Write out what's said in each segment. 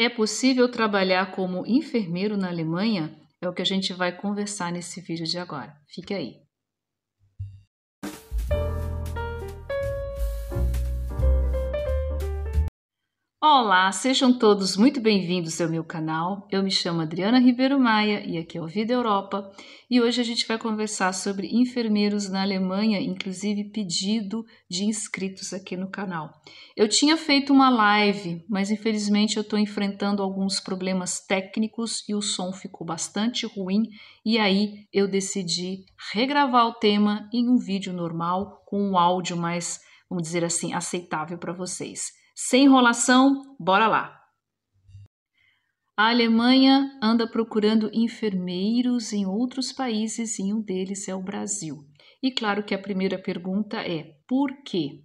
É possível trabalhar como enfermeiro na Alemanha? É o que a gente vai conversar nesse vídeo de agora. Fique aí. Olá, sejam todos muito bem-vindos ao meu canal. Eu me chamo Adriana Ribeiro Maia e aqui é o Vida Europa. E hoje a gente vai conversar sobre enfermeiros na Alemanha, inclusive pedido de inscritos aqui no canal. Eu tinha feito uma live, mas infelizmente eu estou enfrentando alguns problemas técnicos e o som ficou bastante ruim. E aí eu decidi regravar o tema em um vídeo normal com um áudio mais, vamos dizer assim, aceitável para vocês. Sem enrolação, bora lá! A Alemanha anda procurando enfermeiros em outros países e um deles é o Brasil. E claro que a primeira pergunta é: por quê?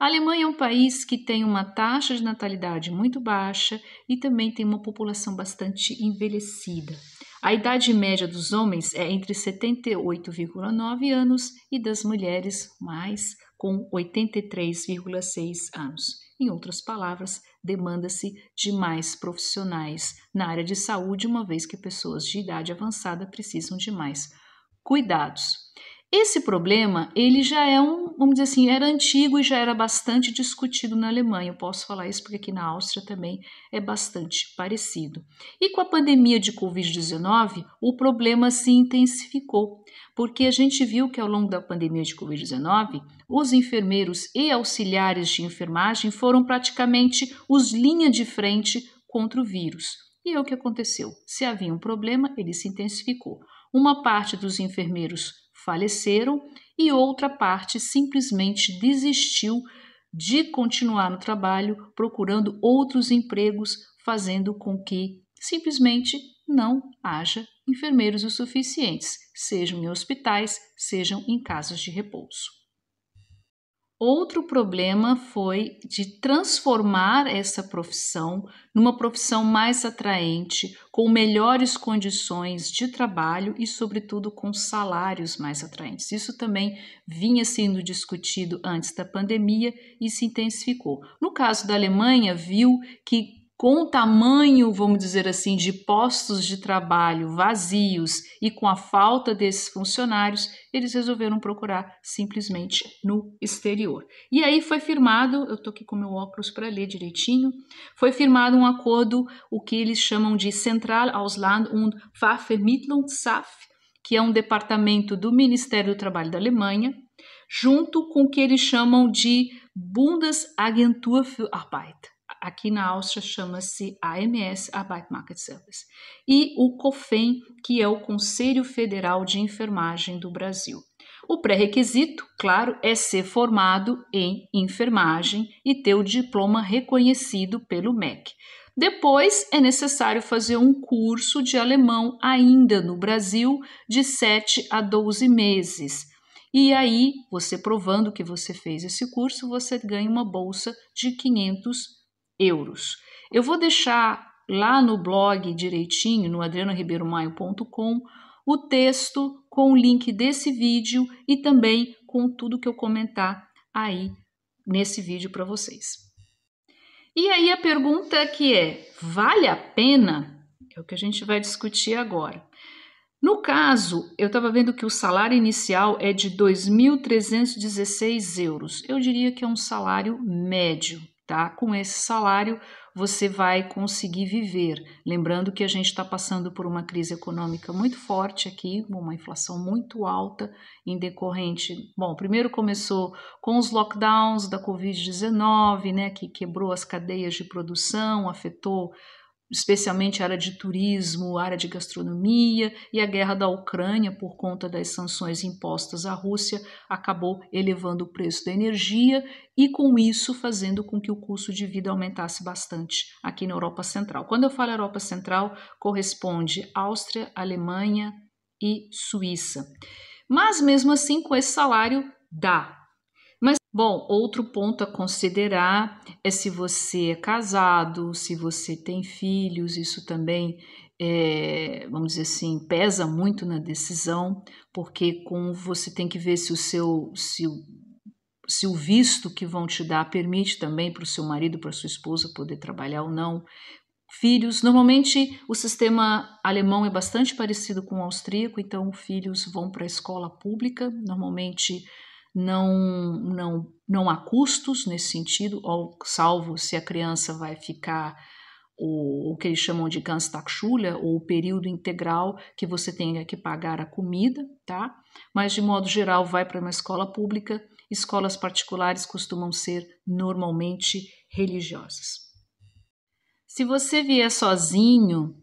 A Alemanha é um país que tem uma taxa de natalidade muito baixa e também tem uma população bastante envelhecida. A idade média dos homens é entre 78,9 anos e das mulheres mais com 83,6 anos. Em outras palavras, demanda-se de mais profissionais na área de saúde, uma vez que pessoas de idade avançada precisam de mais cuidados. Esse problema, ele já é um, vamos dizer assim, era antigo e já era bastante discutido na Alemanha. Eu posso falar isso porque aqui na Áustria também é bastante parecido. E com a pandemia de Covid-19, o problema se intensificou, porque a gente viu que ao longo da pandemia de Covid-19, os enfermeiros e auxiliares de enfermagem foram praticamente os linha de frente contra o vírus. E é o que aconteceu. Se havia um problema, ele se intensificou. Uma parte dos enfermeiros faleceram e outra parte simplesmente desistiu de continuar no trabalho, procurando outros empregos, fazendo com que simplesmente não haja enfermeiros o suficientes, sejam em hospitais, sejam em casas de repouso. Outro problema foi de transformar essa profissão numa profissão mais atraente, com melhores condições de trabalho e, sobretudo, com salários mais atraentes. Isso também vinha sendo discutido antes da pandemia e se intensificou. No caso da Alemanha, viu que com o tamanho, vamos dizer assim, de postos de trabalho vazios e com a falta desses funcionários, eles resolveram procurar simplesmente no exterior. E aí foi firmado, eu estou aqui com meu óculos para ler direitinho, foi firmado um acordo, o que eles chamam de Central Ausland und SAF, que é um departamento do Ministério do Trabalho da Alemanha, junto com o que eles chamam de Bundesagentur für Arbeit aqui na Áustria chama-se AMS, Market Service, e o COFEM, que é o Conselho Federal de Enfermagem do Brasil. O pré-requisito, claro, é ser formado em enfermagem e ter o diploma reconhecido pelo MEC. Depois é necessário fazer um curso de alemão, ainda no Brasil, de 7 a 12 meses. E aí, você provando que você fez esse curso, você ganha uma bolsa de 500 euros. Eu vou deixar lá no blog direitinho, no adrianoribeiro.maio.com, o texto com o link desse vídeo e também com tudo que eu comentar aí nesse vídeo para vocês. E aí a pergunta que é: vale a pena? É o que a gente vai discutir agora. No caso, eu estava vendo que o salário inicial é de 2.316 euros. Eu diria que é um salário médio, tá? Com esse salário você vai conseguir viver. Lembrando que a gente está passando por uma crise econômica muito forte aqui, uma inflação muito alta em decorrente. Bom, primeiro começou com os lockdowns da Covid-19, né, que quebrou as cadeias de produção, afetou especialmente a área de turismo, a área de gastronomia e a guerra da Ucrânia por conta das sanções impostas à Rússia acabou elevando o preço da energia e com isso fazendo com que o custo de vida aumentasse bastante aqui na Europa Central. Quando eu falo Europa Central, corresponde Áustria, Alemanha e Suíça. Mas mesmo assim, com esse salário dá Bom, outro ponto a considerar é se você é casado, se você tem filhos, isso também, é, vamos dizer assim, pesa muito na decisão, porque com, você tem que ver se o seu se, se o visto que vão te dar permite também para o seu marido, para sua esposa poder trabalhar ou não. Filhos, normalmente o sistema alemão é bastante parecido com o austríaco, então filhos vão para a escola pública, normalmente não, não, não há custos nesse sentido, ou, salvo se a criança vai ficar o, o que eles chamam de ganztagsschule, ou o período integral que você tenha que pagar a comida, tá? Mas de modo geral vai para uma escola pública, escolas particulares costumam ser normalmente religiosas. Se você vier sozinho,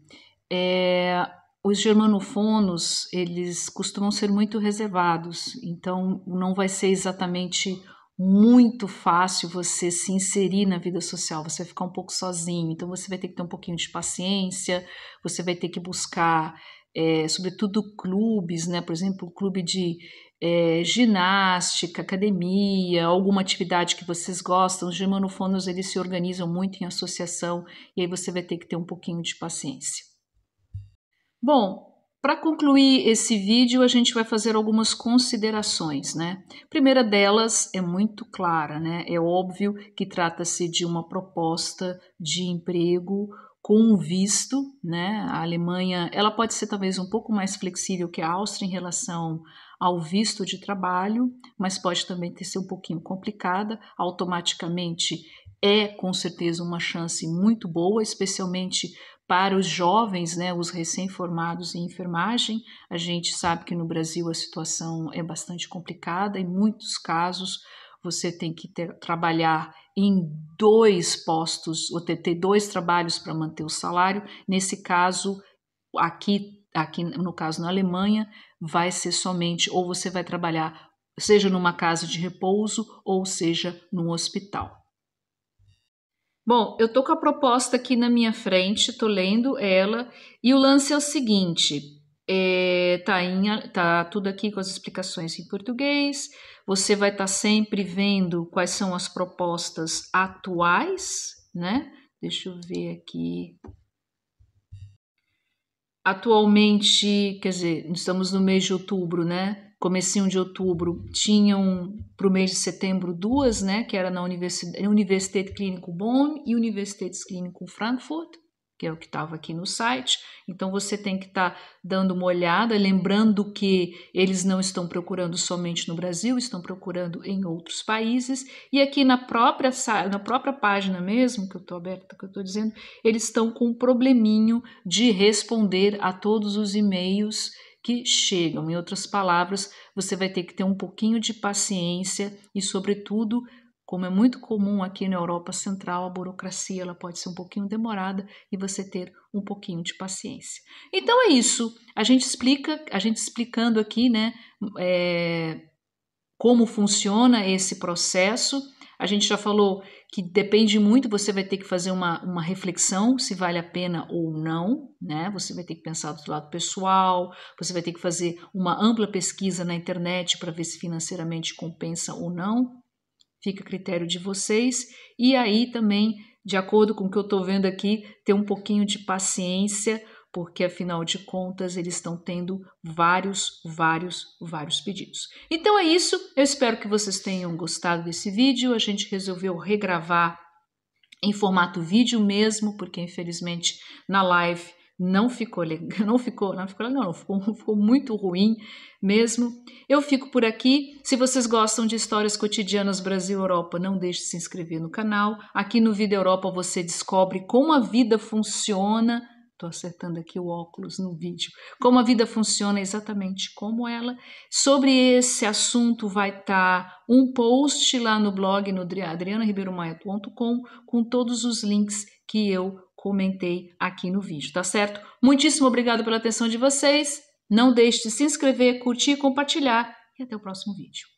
é, os germanofonos, eles costumam ser muito reservados, então não vai ser exatamente muito fácil você se inserir na vida social, você vai ficar um pouco sozinho, então você vai ter que ter um pouquinho de paciência, você vai ter que buscar, é, sobretudo, clubes, né? por exemplo, o clube de é, ginástica, academia, alguma atividade que vocês gostam. Os germanofonos, eles se organizam muito em associação, e aí você vai ter que ter um pouquinho de paciência. Bom, para concluir esse vídeo, a gente vai fazer algumas considerações, né? A primeira delas é muito clara, né? É óbvio que trata-se de uma proposta de emprego com um visto, né? A Alemanha, ela pode ser talvez um pouco mais flexível que a Áustria em relação ao visto de trabalho, mas pode também ter sido um pouquinho complicada. Automaticamente é com certeza uma chance muito boa, especialmente para os jovens, né, os recém-formados em enfermagem, a gente sabe que no Brasil a situação é bastante complicada, em muitos casos você tem que ter, trabalhar em dois postos, ou ter, ter dois trabalhos para manter o salário. Nesse caso, aqui, aqui no caso na Alemanha, vai ser somente ou você vai trabalhar seja numa casa de repouso ou seja num hospital. Bom, eu tô com a proposta aqui na minha frente, tô lendo ela, e o lance é o seguinte: é, tá, em, tá tudo aqui com as explicações em português, você vai estar tá sempre vendo quais são as propostas atuais, né? Deixa eu ver aqui Atualmente, quer dizer, estamos no mês de outubro, né? Comecinho de outubro, tinham para o mês de setembro duas, né? Que era na Universidade, Universität Bonn e Universität Klinikum Frankfurt que é o que estava aqui no site. Então você tem que estar tá dando uma olhada, lembrando que eles não estão procurando somente no Brasil, estão procurando em outros países. E aqui na própria na própria página mesmo que eu estou aberta, que eu estou dizendo, eles estão com um probleminho de responder a todos os e-mails que chegam. Em outras palavras, você vai ter que ter um pouquinho de paciência e, sobretudo, como é muito comum aqui na Europa Central, a burocracia ela pode ser um pouquinho demorada e você ter um pouquinho de paciência. Então é isso. A gente explica, a gente explicando aqui, né, é, como funciona esse processo. A gente já falou que depende muito, você vai ter que fazer uma, uma reflexão se vale a pena ou não, né? Você vai ter que pensar do lado pessoal, você vai ter que fazer uma ampla pesquisa na internet para ver se financeiramente compensa ou não. Fica a critério de vocês. E aí também, de acordo com o que eu estou vendo aqui, ter um pouquinho de paciência, porque afinal de contas eles estão tendo vários, vários, vários pedidos. Então é isso. Eu espero que vocês tenham gostado desse vídeo. A gente resolveu regravar em formato vídeo mesmo, porque infelizmente na live não ficou legal, não ficou, não ficou não, ficou, ficou muito ruim mesmo. Eu fico por aqui. Se vocês gostam de histórias cotidianas Brasil Europa, não deixe de se inscrever no canal. Aqui no Vida Europa você descobre como a vida funciona. Estou acertando aqui o óculos no vídeo. Como a vida funciona exatamente como ela. Sobre esse assunto vai estar tá um post lá no blog no adrianaribeiromaia.com com todos os links que eu comentei aqui no vídeo, tá certo? Muitíssimo obrigado pela atenção de vocês. Não deixe de se inscrever, curtir, compartilhar e até o próximo vídeo.